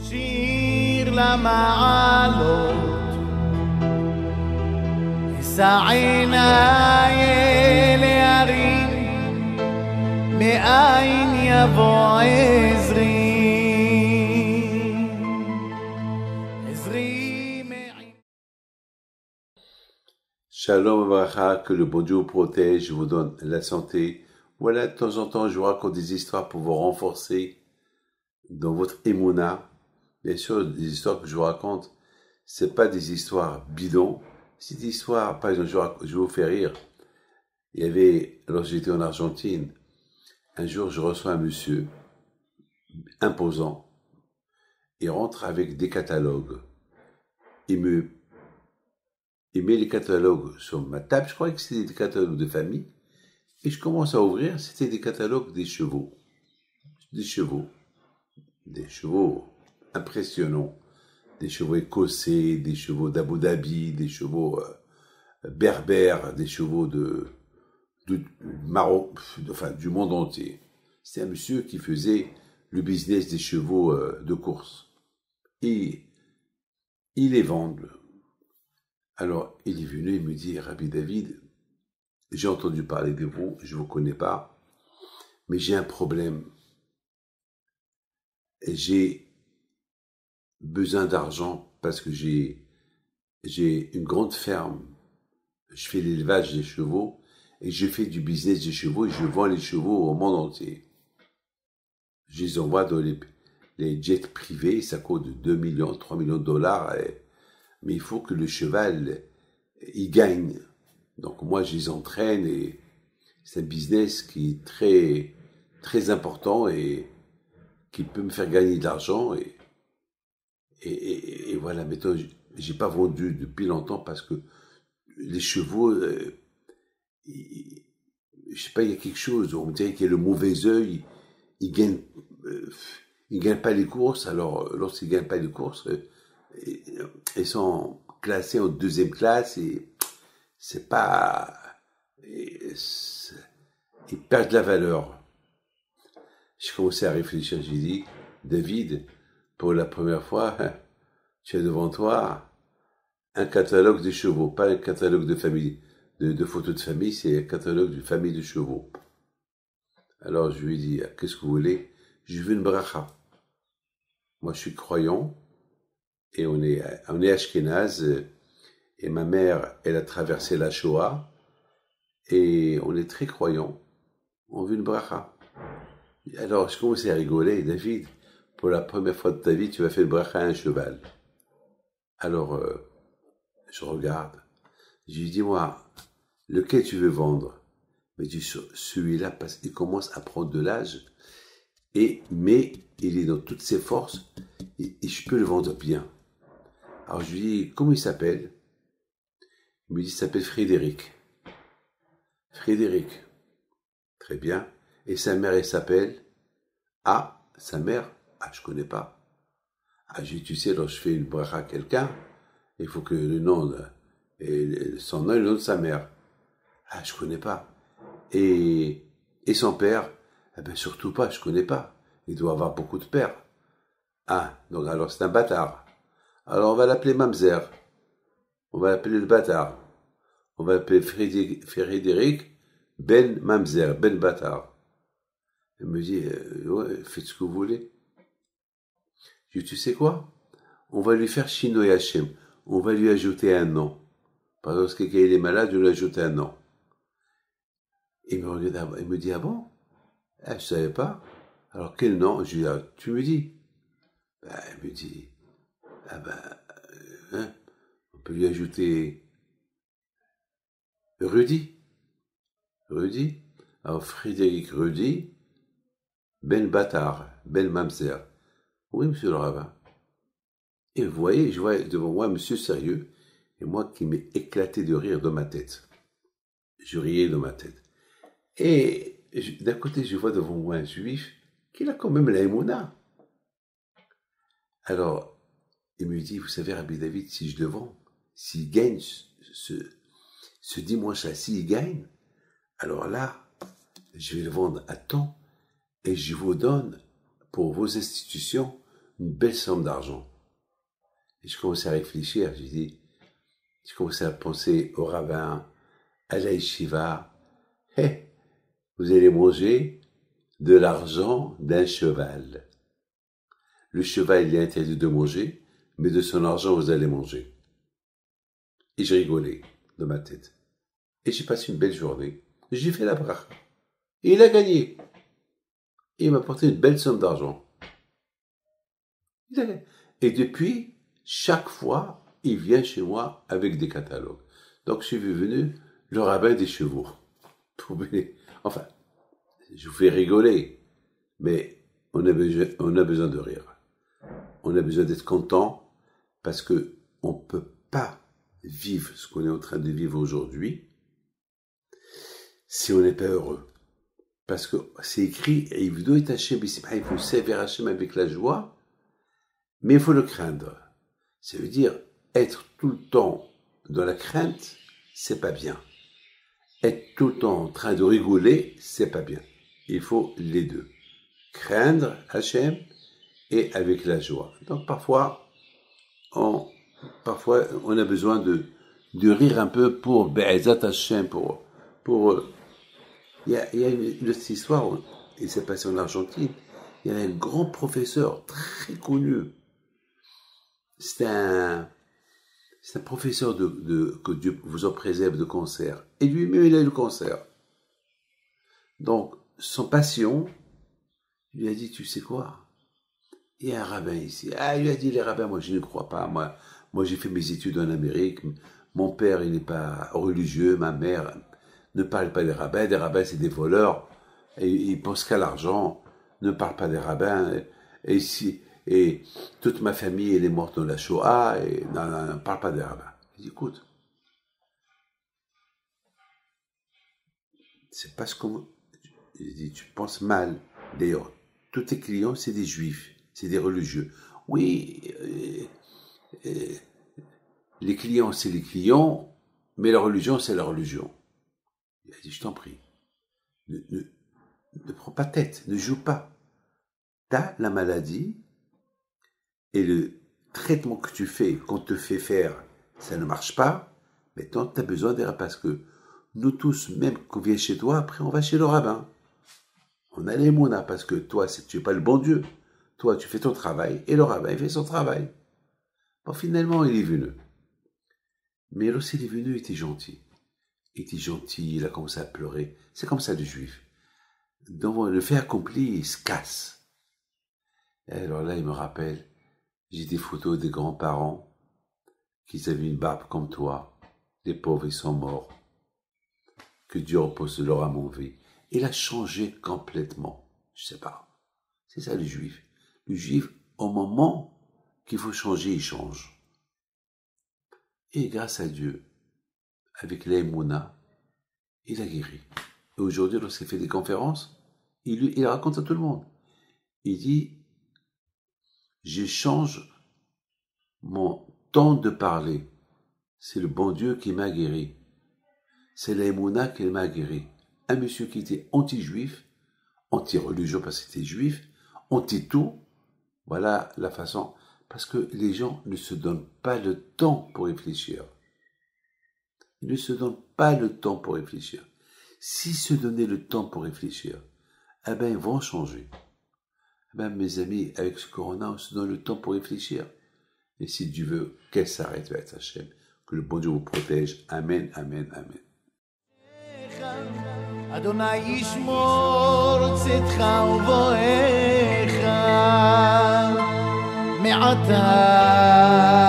Shalom que le bon Dieu vous protège, vous donne la santé. Voilà, de temps en temps, je vous raconte des histoires pour vous renforcer dans votre émouna, bien sûr, des histoires que je vous raconte, c'est pas des histoires bidons. C'est des histoires, par exemple, je vous fais rire. Il y avait, lorsque j'étais en Argentine, un jour, je reçois un monsieur imposant. Il rentre avec des catalogues. Il me, il met les catalogues sur ma table. Je croyais que c'était des catalogues de famille. Et je commence à ouvrir. C'était des catalogues des chevaux. Des chevaux. Des chevaux impressionnant. Des chevaux écossais, des chevaux d'Abu Dhabi, des chevaux euh, berbères, des chevaux de, Maroc, enfin, du monde entier. C'est un monsieur qui faisait le business des chevaux euh, de course. Et il les vend. Alors, il est venu et me dit, Rabbi David, j'ai entendu parler de vous, je ne vous connais pas, mais j'ai un problème. J'ai besoin d'argent parce que j'ai j'ai une grande ferme. Je fais l'élevage des chevaux et je fais du business des chevaux et je vends les chevaux au monde entier. Je les envoie dans les, jets privés, ça coûte 2 millions, 3 millions de dollars, mais il faut que le cheval, il gagne. Donc moi, je les entraîne et c'est un business qui est très, très important et qui peut me faire gagner de l'argent et et, voilà, maintenant, je j'ai pas vendu depuis longtemps parce que les chevaux, je euh, ne je sais pas, il y a quelque chose. On dirait qu'il y a le mauvais œil. Ils gagnent, euh, gagnent pas les courses. Alors, euh, lorsqu'ils gagnent pas les courses, ils sont classés en deuxième classe et c'est pas, ils perdent la valeur. J'ai commencé à réfléchir. J'ai dit, David, pour la première fois, tu as devant toi un catalogue de chevaux, pas un catalogue de famille, de, photos de famille, c'est un catalogue de famille de chevaux. Alors je lui dis ah, qu'est-ce que vous voulez J'ai vu une bracha. Moi je suis croyant, et on est, on est euh, et ma mère, elle a traversé la Shoah, et on est très croyant. On veut une bracha. Alors je commençais à rigoler, David, pour la première fois de ta vie, tu vas faire le bracha à un cheval. Alors, euh, je regarde. Je lui dis, moi, lequel tu veux vendre Mais je dis, celui-là, parce qu'il commence à prendre de l'âge, et, mais il est dans toutes ses forces, et, je peux le vendre bien. Alors je lui dis, comment il s'appelle Il me dit, il s'appelle Frédéric. Frédéric. Très bien. Et sa mère, elle s'appelle Ah, sa mère ah, je connais pas. Ah, dis, tu sais, lorsque je fais une bracha à quelqu'un, il faut que le nom, de, et son nom et le nom de sa mère. Ah, je connais pas. Et, et son père, eh ben surtout pas, je connais pas. Il doit avoir beaucoup de pères. Ah, donc alors c'est un bâtard. Alors on va l'appeler Mamzer. On va l'appeler le bâtard. On va l'appeler Frédéric Ben Mamzer, Ben Bâtard. Elle me dit, euh, faites ce que vous voulez. Je dis, tu sais quoi On va lui faire Shino et On va lui ajouter un nom. Par exemple, quelqu'un est malade, je lui ajoute un nom. Il me, regarde, ah il me dit, ah bon ah, Je ne savais pas. Alors quel nom Je lui dis, ah, tu me dis. Ben, il me dit, ah ben, euh, hein, on peut lui ajouter Rudy. Rudy. Alors Frédéric Rudy, Ben Bâtard, Ben Mamzer. Oui, monsieur le rabbin. Et vous voyez, je vois devant moi un monsieur sérieux, et moi qui m'ai éclaté de rire dans ma tête. Je riais dans ma tête. Et d'un côté, je vois devant moi un juif qui a quand même la émouna. Alors, il me dit, vous savez, Rabbi David, si je le vends, s'il gagne ce, ce dimanche-là, s'il gagne, alors là, je vais le vendre à temps et je vous donne pour vos institutions une belle somme d'argent. Et je commençais à réfléchir, je dis, je commençais à penser au rabbin, à la hé, vous allez manger de l'argent d'un cheval. Le cheval, il est interdit de manger, mais de son argent, vous allez manger. Et je rigolais de ma tête. Et j'ai passé une belle journée. J'ai fait la braque, Et il a gagné. Il m'a apporté une belle somme d'argent. Et depuis, chaque fois, il vient chez moi avec des catalogues. Donc je suis venu, le rabbin des chevaux. Enfin, je vous fais rigoler, mais on a besoin, on a besoin de rire. On a besoin d'être content parce que on ne peut pas vivre ce qu'on est en train de vivre aujourd'hui si on n'est pas heureux. Parce que c'est écrit, et il il faut servir Hachem avec la joie, mais il faut le craindre. Ça veut dire, être tout le temps dans la crainte, c'est pas bien. Être tout le temps en train de rigoler, c'est pas bien. Il faut les deux. Craindre Hachem et avec la joie. Donc parfois, on, parfois, on a besoin de, de rire un peu pour Be'ezat Hachem, pour, pour euh, il y a, une, histoire, il s'est passé en Argentine, il y a un grand professeur très connu. C'est un, professeur de, que Dieu vous en préserve de cancer. Et lui-même, il a eu le cancer. Donc, son il lui a dit, tu sais quoi Il y a un rabbin ici. Ah, il lui a dit, les rabbins, moi, je ne crois pas. Moi, moi j'ai fait mes études en Amérique. Mon père, il n'est pas religieux. Ma mère, ne parle pas des rabbins, des rabbins c'est des voleurs, et ils pensent qu'à l'argent, ne parle pas des rabbins, et, et toute ma famille elle est morte dans la Shoah, et non, parle pas des rabbins. écoute, c'est pas ce je tu penses mal. D'ailleurs, tous tes clients, c'est des juifs, c'est des religieux. Oui, euh, euh, les clients, c'est les clients, mais la religion, c'est la religion. Il a dit, je t'en prie, ne, ne, prends pas tête, ne joue pas. as la maladie et le traitement que tu fais, qu'on te fait faire, ça ne marche pas. Maintenant, tu as besoin d'air parce que nous tous, même qu'on vient chez toi, après on va chez le rabbin. On a les mounas parce que toi, tu n'es pas le bon Dieu. Toi, tu fais ton travail et le rabbin il fait son travail. Bon, finalement, il est venu. Mais il est venu, il était gentil était gentil, il a commencé à pleurer. C'est comme ça le juif. Donc le fait accompli, il se casse. alors là, il me rappelle, j'ai des photos des grands-parents qui avaient une barbe comme toi. Les pauvres, ils sont morts. Que Dieu repose leur âme en vie. Il a changé complètement. Je sais pas. C'est ça le juif. Le juif, au moment qu'il faut changer, il change. Et grâce à Dieu, avec l'Aïmouna, il a guéri. Et aujourd'hui, lorsqu'il fait des conférences, il, raconte à tout le monde. Il dit, j'échange mon temps de parler. C'est le bon Dieu qui m'a guéri. C'est l'Aïmouna qui m'a guéri. Un monsieur qui était anti-juif, anti-religieux parce qu'il était juif, anti-tout, voilà la façon. Parce que les gens ne se donnent pas le temps pour réfléchir ne se donne pas le temps pour réfléchir. Si se donner le temps pour réfléchir, eh ben, ils vont changer. Eh ben, mes amis, avec ce corona, on se donne le temps pour réfléchir. Et si Dieu veut qu'elle s'arrête, vers sa chaîne, Que le bon Dieu vous protège. Amen, amen, amen.